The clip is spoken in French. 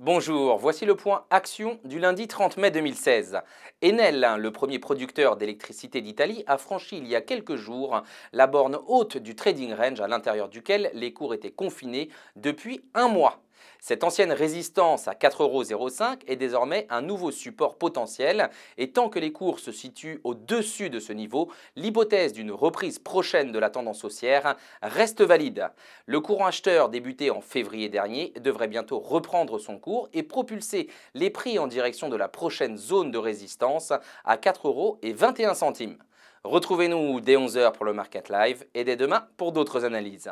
Bonjour, voici le point action du lundi 30 mai 2016. Enel, le premier producteur d'électricité d'Italie, a franchi il y a quelques jours la borne haute du trading range à l'intérieur duquel les cours étaient confinés depuis un mois. Cette ancienne résistance à 4,05€ est désormais un nouveau support potentiel et tant que les cours se situent au-dessus de ce niveau, l'hypothèse d'une reprise prochaine de la tendance haussière reste valide. Le courant acheteur débuté en février dernier devrait bientôt reprendre son cours et propulser les prix en direction de la prochaine zone de résistance à 4,21€. Retrouvez-nous dès 11h pour le Market Live et dès demain pour d'autres analyses.